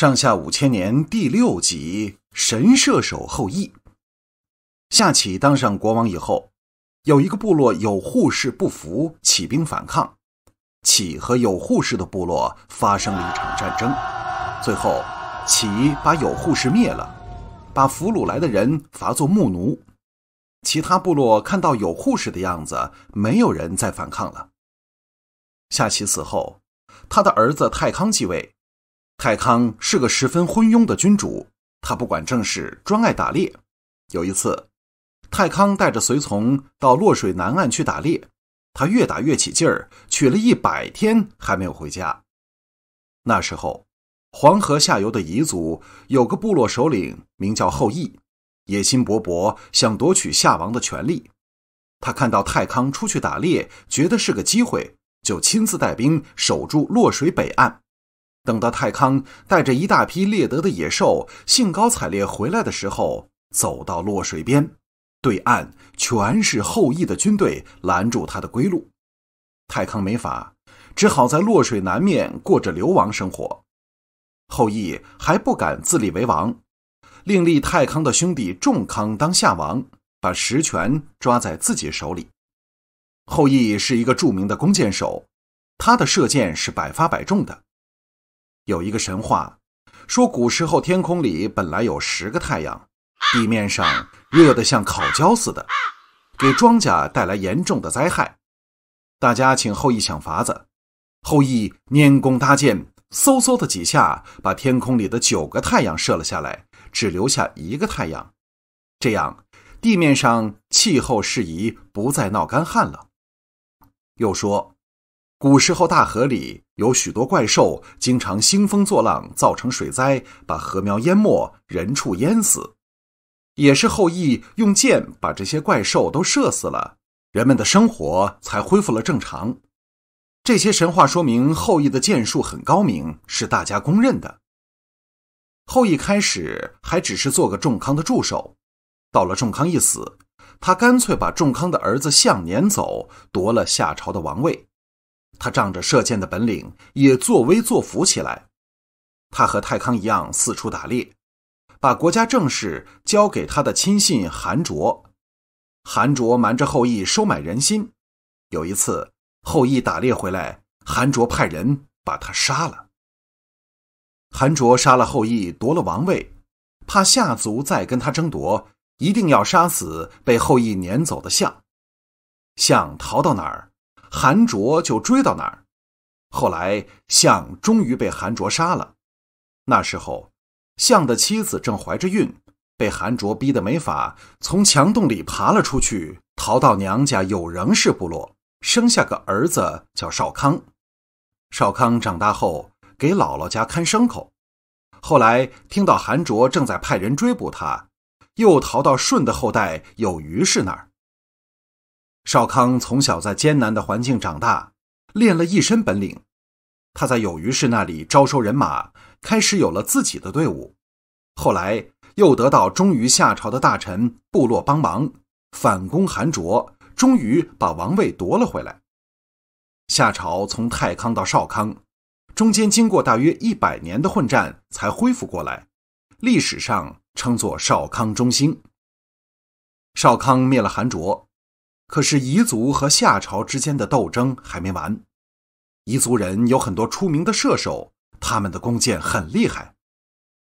上下五千年第六集：神射手后羿。夏启当上国王以后，有一个部落有护士不服，起兵反抗。启和有护士的部落发生了一场战争，最后启把有护士灭了，把俘虏来的人罚作木奴。其他部落看到有护士的样子，没有人再反抗了。夏启死后，他的儿子太康继位。泰康是个十分昏庸的君主，他不管政事，专爱打猎。有一次，泰康带着随从到洛水南岸去打猎，他越打越起劲儿，取了一百天还没有回家。那时候，黄河下游的彝族有个部落首领名叫后羿，野心勃勃，想夺取夏王的权力。他看到泰康出去打猎，觉得是个机会，就亲自带兵守住洛水北岸。等到泰康带着一大批猎得的野兽兴高采烈回来的时候，走到洛水边，对岸全是后羿的军队，拦住他的归路。泰康没法，只好在洛水南面过着流亡生活。后羿还不敢自立为王，另立泰康的兄弟仲康当夏王，把实权抓在自己手里。后羿是一个著名的弓箭手，他的射箭是百发百中的。有一个神话说，古时候天空里本来有十个太阳，地面上热得像烤焦似的，给庄稼带来严重的灾害。大家请后羿想法子。后羿拈弓搭箭，嗖嗖的几下，把天空里的九个太阳射了下来，只留下一个太阳。这样，地面上气候适宜，不再闹干旱了。又说。古时候，大河里有许多怪兽，经常兴风作浪，造成水灾，把禾苗淹没，人畜淹死。也是后羿用箭把这些怪兽都射死了，人们的生活才恢复了正常。这些神话说明后羿的箭术很高明，是大家公认的。后羿开始还只是做个仲康的助手，到了仲康一死，他干脆把仲康的儿子相撵走，夺了夏朝的王位。他仗着射箭的本领，也作威作福起来。他和太康一样四处打猎，把国家政事交给他的亲信韩卓。韩卓瞒着后羿收买人心。有一次，后羿打猎回来，韩卓派人把他杀了。韩卓杀了后羿，夺了王位，怕夏族再跟他争夺，一定要杀死被后羿撵走的象。象逃到哪儿？韩卓就追到哪儿，后来项终于被韩卓杀了。那时候，项的妻子正怀着孕，被韩卓逼得没法，从墙洞里爬了出去，逃到娘家有仍氏部落，生下个儿子叫少康。少康长大后给姥姥家看牲口，后来听到韩卓正在派人追捕他，又逃到舜的后代有虞氏那儿。少康从小在艰难的环境长大，练了一身本领。他在有虞氏那里招收人马，开始有了自己的队伍。后来又得到忠于夏朝的大臣部落帮忙，反攻韩卓，终于把王位夺了回来。夏朝从太康到少康，中间经过大约一百年的混战，才恢复过来，历史上称作少康中兴。少康灭了韩卓。可是彝族和夏朝之间的斗争还没完。彝族人有很多出名的射手，他们的弓箭很厉害。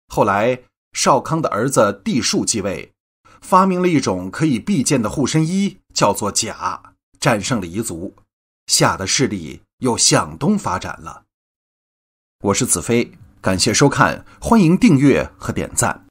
后来少康的儿子帝树继位，发明了一种可以避箭的护身衣，叫做甲，战胜了彝族，夏的势力又向东发展了。我是子飞，感谢收看，欢迎订阅和点赞。